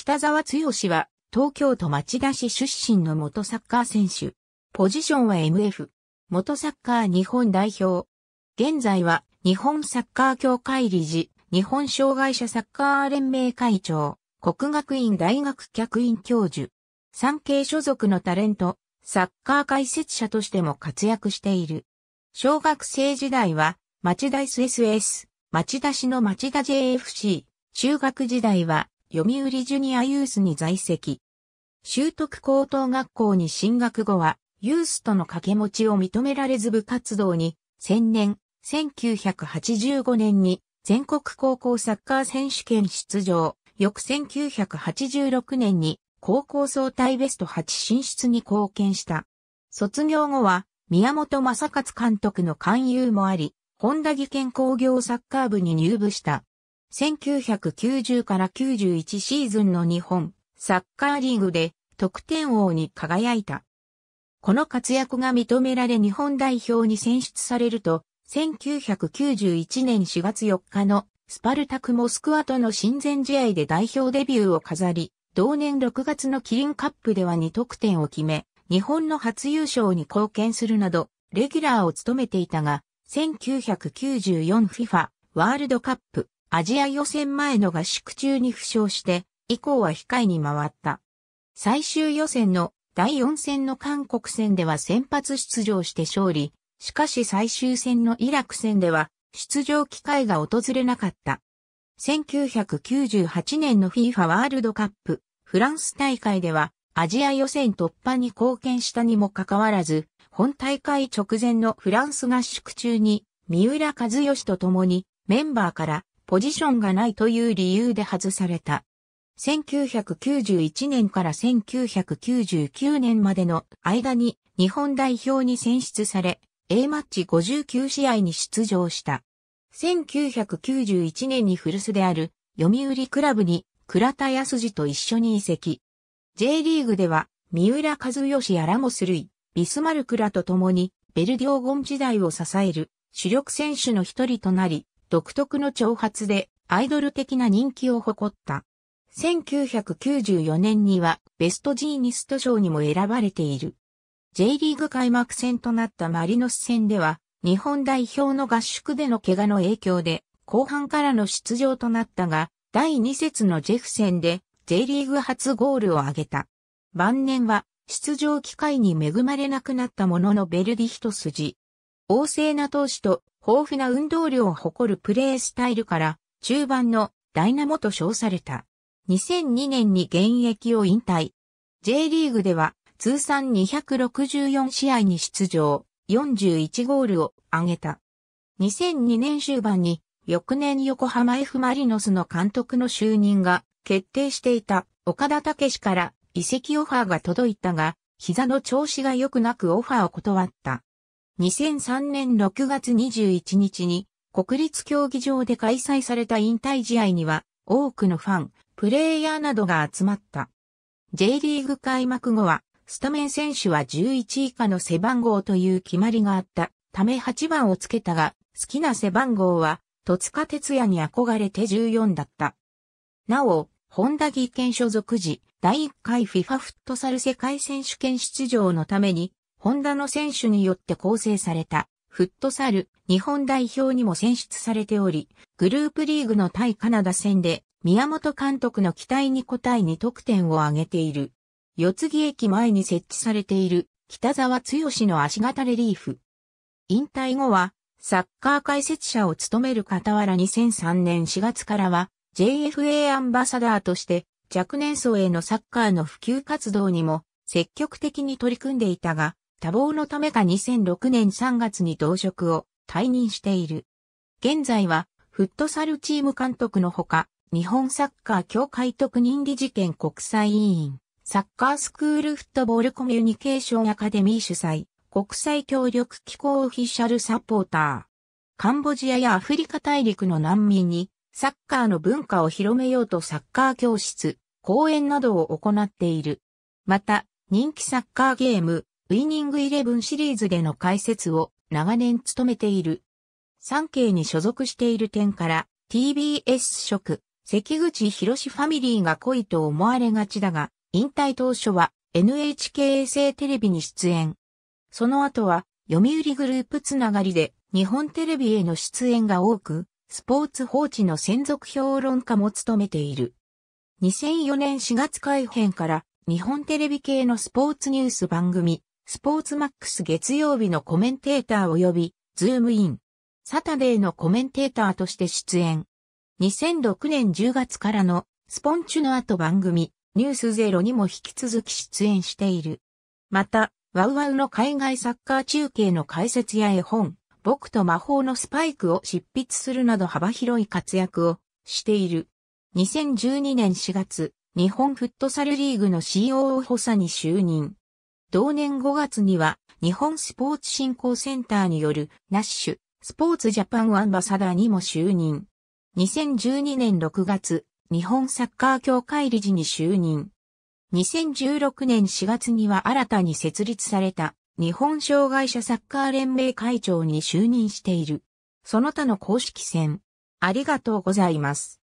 北沢剛は、東京都町田市出身の元サッカー選手。ポジションは MF。元サッカー日本代表。現在は、日本サッカー協会理事、日本障害者サッカー連盟会長、国学院大学客員教授。産経所属のタレント、サッカー解説者としても活躍している。小学生時代は、町田 SSS、町田市の町田 JFC、中学時代は、読売ジュニアユースに在籍。修徳高等学校に進学後は、ユースとの掛け持ちを認められず部活動に、専年、1985年に全国高校サッカー選手権出場、翌1986年に高校総体ベスト8進出に貢献した。卒業後は、宮本正勝監督の勧誘もあり、本田技研工業サッカー部に入部した。1990から91シーズンの日本サッカーリーグで得点王に輝いた。この活躍が認められ日本代表に選出されると、1991年4月4日のスパルタクモスクワとの親善試合で代表デビューを飾り、同年6月のキリンカップでは2得点を決め、日本の初優勝に貢献するなど、レギュラーを務めていたが、1994FIFA ワールドカップアジア予選前の合宿中に負傷して、以降は控えに回った。最終予選の第4戦の韓国戦では先発出場して勝利、しかし最終戦のイラク戦では出場機会が訪れなかった。1998年の FIFA ワールドカップフランス大会ではアジア予選突破に貢献したにもかかわらず、本大会直前のフランス合宿中に三浦和義と共にメンバーからポジションがないという理由で外された。1991年から1999年までの間に日本代表に選出され、A マッチ59試合に出場した。1991年に古巣である読売クラブに倉田康二と一緒に移籍。J リーグでは三浦和義やラモス類、ビスマルクらと共にベルディオゴン時代を支える主力選手の一人となり、独特の挑発でアイドル的な人気を誇った。1994年にはベストジーニスト賞にも選ばれている。J リーグ開幕戦となったマリノス戦では、日本代表の合宿での怪我の影響で、後半からの出場となったが、第2節のジェフ戦で J リーグ初ゴールを挙げた。晩年は出場機会に恵まれなくなったもののベルディ一筋。旺盛な投手と豊富な運動量を誇るプレースタイルから中盤のダイナモと称された。2002年に現役を引退。J リーグでは通算264試合に出場、41ゴールを挙げた。2002年終盤に翌年横浜 F マリノスの監督の就任が決定していた岡田武史から移籍オファーが届いたが、膝の調子が良くなくオファーを断った。2003年6月21日に国立競技場で開催された引退試合には多くのファン、プレイヤーなどが集まった。J リーグ開幕後はスタメン選手は11以下の背番号という決まりがあったため8番をつけたが好きな背番号は戸塚哲也に憧れて14だった。なお、本田技研所属時、第1回 FIFA フットサル世界選手権出場のために、ホンダの選手によって構成された、フットサル、日本代表にも選出されており、グループリーグの対カナダ戦で、宮本監督の期待に応えに得点を挙げている。四つ木駅前に設置されている北沢剛の足型レリーフ。引退後はサッカー解説者を務める傍ら2003年4月からは JFA アンバサダーとして若年層へのサッカーの普及活動にも積極的に取り組んでいたが、多忙のためか2006年3月に同職を退任している。現在は、フットサルチーム監督のほか、日本サッカー協会特任理事権国際委員、サッカースクールフットボールコミュニケーションアカデミー主催、国際協力機構オフィシャルサポーター。カンボジアやアフリカ大陸の難民に、サッカーの文化を広めようとサッカー教室、講演などを行っている。また、人気サッカーゲーム、ウィニングイレブンシリーズでの解説を長年務めている。産経に所属している点から TBS 職、関口博士ファミリーが濃いと思われがちだが、引退当初は NHK 星テレビに出演。その後は読売グループつながりで日本テレビへの出演が多く、スポーツ報知の専属評論家も務めている。2004年4月改編から日本テレビ系のスポーツニュース番組、スポーツマックス月曜日のコメンテーター及び、ズームイン。サタデーのコメンテーターとして出演。2006年10月からの、スポンチュの後番組、ニュースゼロにも引き続き出演している。また、ワウワウの海外サッカー中継の解説や絵本、僕と魔法のスパイクを執筆するなど幅広い活躍をしている。2012年4月、日本フットサルリーグの COO 補佐に就任。同年5月には日本スポーツ振興センターによるナッシュスポーツジャパンアンバサダーにも就任。2012年6月、日本サッカー協会理事に就任。2016年4月には新たに設立された日本障害者サッカー連盟会長に就任している。その他の公式戦。ありがとうございます。